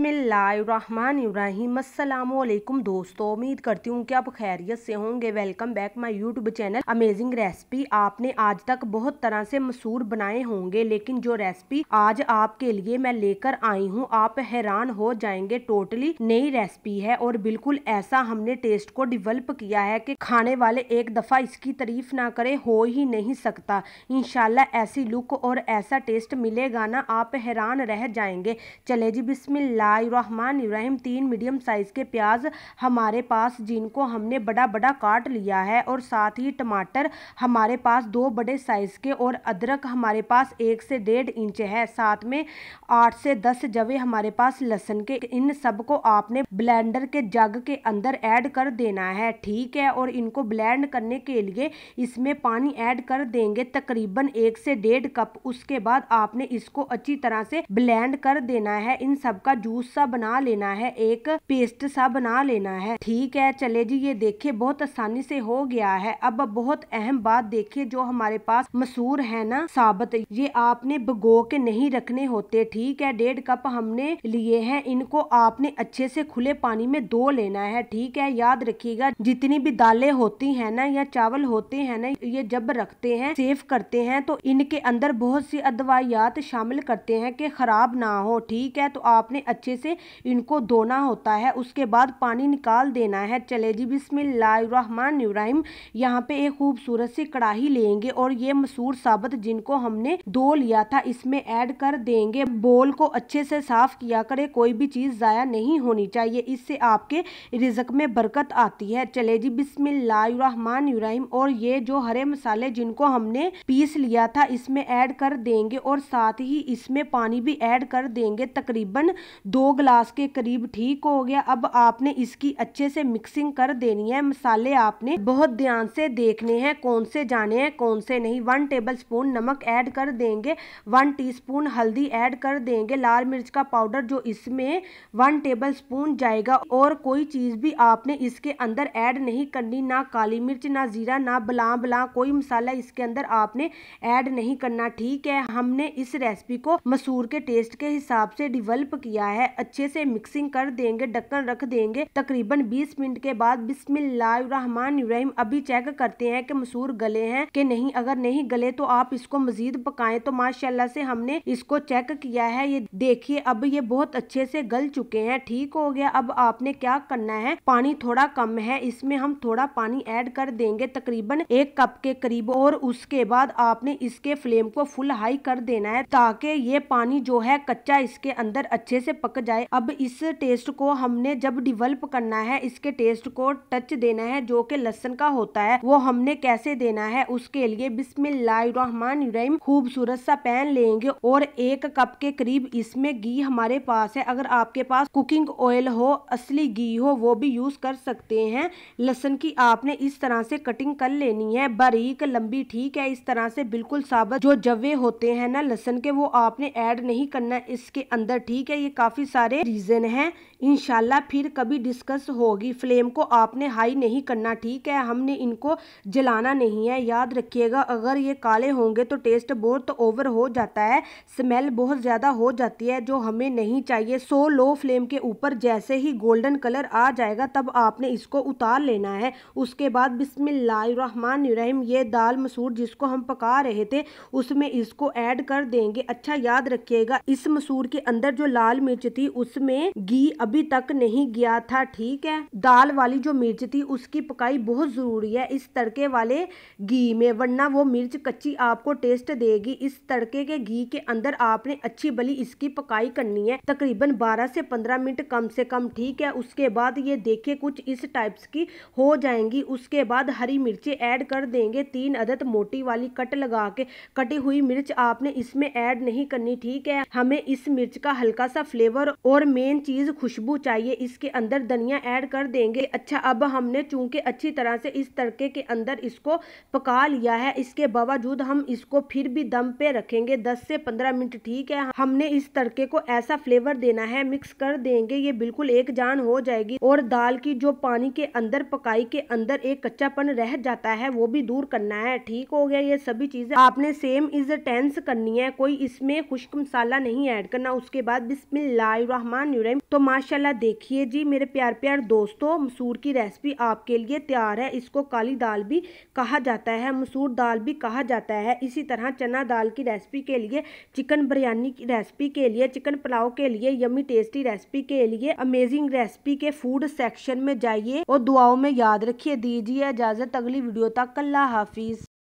बिसमीम दोस्तों उम्मीद करती हूँ कि आप खैरियत से होंगे welcome back my YouTube channel amazing recipe आपने आज तक बहुत तरह से मसूर बनाए होंगे लेकिन जो रेसिपी आज आपके लिए मैं लेकर आई हूँ आप हैरान हो जाएंगे टोटली नई रेसिपी है और बिल्कुल ऐसा हमने टेस्ट को डिवेलप किया है कि खाने वाले एक दफ़ा इसकी तारीफ ना करे हो ही नहीं सकता इनशाला ऐसी लुक और ऐसा टेस्ट मिलेगा ना आप हैरान रह जाएंगे चले जी बिस्मिल्लाह इब्राहिम तीन मीडियम साइज़ के प्याज हमारे पास जिनको हमने बड़ा बड़ा काट लिया है और साथ ही टमाटर हमारे पास दो बड़े साइज़ के और अदरक हमारे पास एक से डेढ़ इंच है साथ में आठ से दस जवे हमारे पास लहसन के इन सब को आपने ब्लेंडर के जग के अंदर ऐड कर देना है ठीक है और इनको ब्लेंड करने के लिए इसमें पानी ऐड कर देंगे तकरीबन एक से डेढ़ कप उसके बाद आपने इसको अच्छी तरह से ब्लेंड कर देना है इन सब का जूस जूस सा बना लेना है एक पेस्ट सा बना लेना है ठीक है चले जी ये देखे बहुत आसानी से हो गया है अब बहुत अहम बात देखिए जो हमारे पास मसूर है ना साबत ये आपने भगो के नहीं रखने होते ठीक है डेढ़ कप हमने लिए हैं इनको आपने अच्छे से खुले पानी में धो लेना है ठीक है याद रखिएगा जितनी भी दालें होती है ना या चावल होते हैं ना ये जब रखते हैं सेव करते हैं तो इनके अंदर बहुत सी अदवायात शामिल करते हैं कि खराब ना हो ठीक है तो आपने अच्छे अच्छे से इनको धोना होता है उसके बाद पानी निकाल देना है चले जी इब्राहिम यहाँ पे एक खूबसूरत सी कढ़ाई लेंगे और ये मसूर साबत जिनको हमने धो लिया था इसमें ऐड कर देंगे बोल को अच्छे से साफ किया करे कोई भी चीज़ ज़ाया नहीं होनी चाहिए इससे आपके रिजक में बरकत आती है चले जी इब्राहिम और ये जो हरे मसाले जिनको हमने पीस लिया था इसमें ऐड कर देंगे और साथ ही इसमें पानी भी ऐड कर देंगे तकरीबन दो ग्लास के करीब ठीक हो गया अब आपने इसकी अच्छे से मिक्सिंग कर देनी है मसाले आपने बहुत ध्यान से देखने हैं कौन से जाने हैं कौन से नहीं वन टेबल स्पून नमक ऐड कर देंगे वन टीस्पून हल्दी ऐड कर देंगे लाल मिर्च का पाउडर जो इसमें वन टेबल स्पून जाएगा और कोई चीज़ भी आपने इसके अंदर ऐड नहीं करनी ना काली मिर्च ना ज़ीरा ना बला बला कोई मसाला इसके अंदर आपने ऐड नहीं करना ठीक है हमने इस रेसिपी को मसूर के टेस्ट के हिसाब से डिवेलप किया है है अच्छे से मिक्सिंग कर देंगे ढक्कन रख देंगे तकरीबन 20 मिनट के बाद बिस्मिल्लाहमान इब्राहिम अभी चेक करते हैं कि मसूर गले हैं कि नहीं अगर नहीं गले तो आप इसको मजीद पकाएं तो माशाल्लाह से हमने इसको चेक किया है ये देखिए अब ये बहुत अच्छे से गल चुके हैं ठीक हो गया अब आपने क्या करना है पानी थोड़ा कम है इसमें हम थोड़ा पानी एड कर देंगे तकरीबन एक कप के करीब और उसके बाद आपने इसके फ्लेम को फुल हाई कर देना है ताकि ये पानी जो है कच्चा इसके अंदर अच्छे से पक जाए अब इस टेस्ट को हमने जब डिवेल्प करना है इसके टेस्ट को टच देना है जो कि लहसन का होता है वो हमने कैसे देना है उसके लिए बिस्मिल्लाहमान खूबसूरत सा पैन लेंगे और एक कप के करीब इसमें घी हमारे पास है अगर आपके पास कुकिंग ऑयल हो असली घी हो वो भी यूज कर सकते हैं लहसन की आपने इस तरह से कटिंग कर लेनी है बारीक लंबी ठीक है इस तरह से बिल्कुल साबत जो जवे होते हैं ना लहसन के वो आपने ऐड नहीं करना इसके अंदर ठीक है ये काफी काफ़ी सारे रीज़न हैं इनशाला फिर कभी डिस्कस होगी फ्लेम को आपने हाई नहीं करना ठीक है हमने इनको जलाना नहीं है याद रखिएगा अगर ये काले होंगे तो टेस्ट बहुत ओवर हो जाता है स्मेल बहुत ज़्यादा हो जाती है जो हमें नहीं चाहिए सो लो फ्लेम के ऊपर जैसे ही गोल्डन कलर आ जाएगा तब आपने इसको उतार लेना है उसके बाद बिसमिल्लाम ये दाल मसूर जिसको हम पका रहे थे उसमें इसको ऐड कर देंगे अच्छा याद रखिएगा इस मसूर के अंदर जो लाल मिर्च मिर्च थी उसमें घी अभी तक नहीं गया था ठीक है दाल वाली जो मिर्च थी उसकी पकाई बहुत ज़रूरी है इस तड़के वाले घी में वरना वो मिर्च कच्ची आपको टेस्ट देगी इस तड़के के घी के अंदर आपने अच्छी बली इसकी पकाई करनी है तकरीबन 12 से 15 मिनट कम से कम ठीक है उसके बाद ये देखे कुछ इस टाइप्स की हो जाएंगी उसके बाद हरी मिर्ची ऐड कर देंगे तीन अदत मोटी वाली कट लगा के कटी हुई मिर्च आपने इसमें ऐड नहीं करनी ठीक है हमें इस मिर्च का हल्का सा फ्लेवर फ्लेवर और मेन चीज़ खुशबू चाहिए इसके अंदर धनिया ऐड कर देंगे अच्छा अब हमने चूंकि अच्छी तरह से इस तड़के के अंदर इसको पका लिया है इसके बावजूद हम इसको फिर भी दम पे रखेंगे 10 से 15 मिनट ठीक है हमने इस तड़के को ऐसा फ्लेवर देना है मिक्स कर देंगे ये बिल्कुल एक जान हो जाएगी और दाल की जो पानी के अंदर पकाई के अंदर एक कच्चापन रह जाता है वो भी दूर करना है ठीक हो गया ये सभी चीज़ें आपने सेम इज टेंस करनी है कोई इसमें खुश्क मसाला नहीं ऐड करना उसके बाद बिस्मिल्ला बिस्मिल्लाम तो माशाल्लाह देखिए जी मेरे प्यार प्यार दोस्तों मसूर की रेसिपी आपके लिए तैयार है इसको काली दाल भी कहा जाता है मसूर दाल भी कहा जाता है इसी तरह चना दाल की रेसिपी के लिए चिकन बिरयानी की रेसिपी के लिए चिकन पुलाव के लिए यमी टेस्टी रेसिपी के लिए अमेजिंग रेसिपी के फूड सेक्शन में जाइए और दुआओं में याद रखिए दीजिए इजाज़त अगली वीडियो तक अल्लाह हाफिज़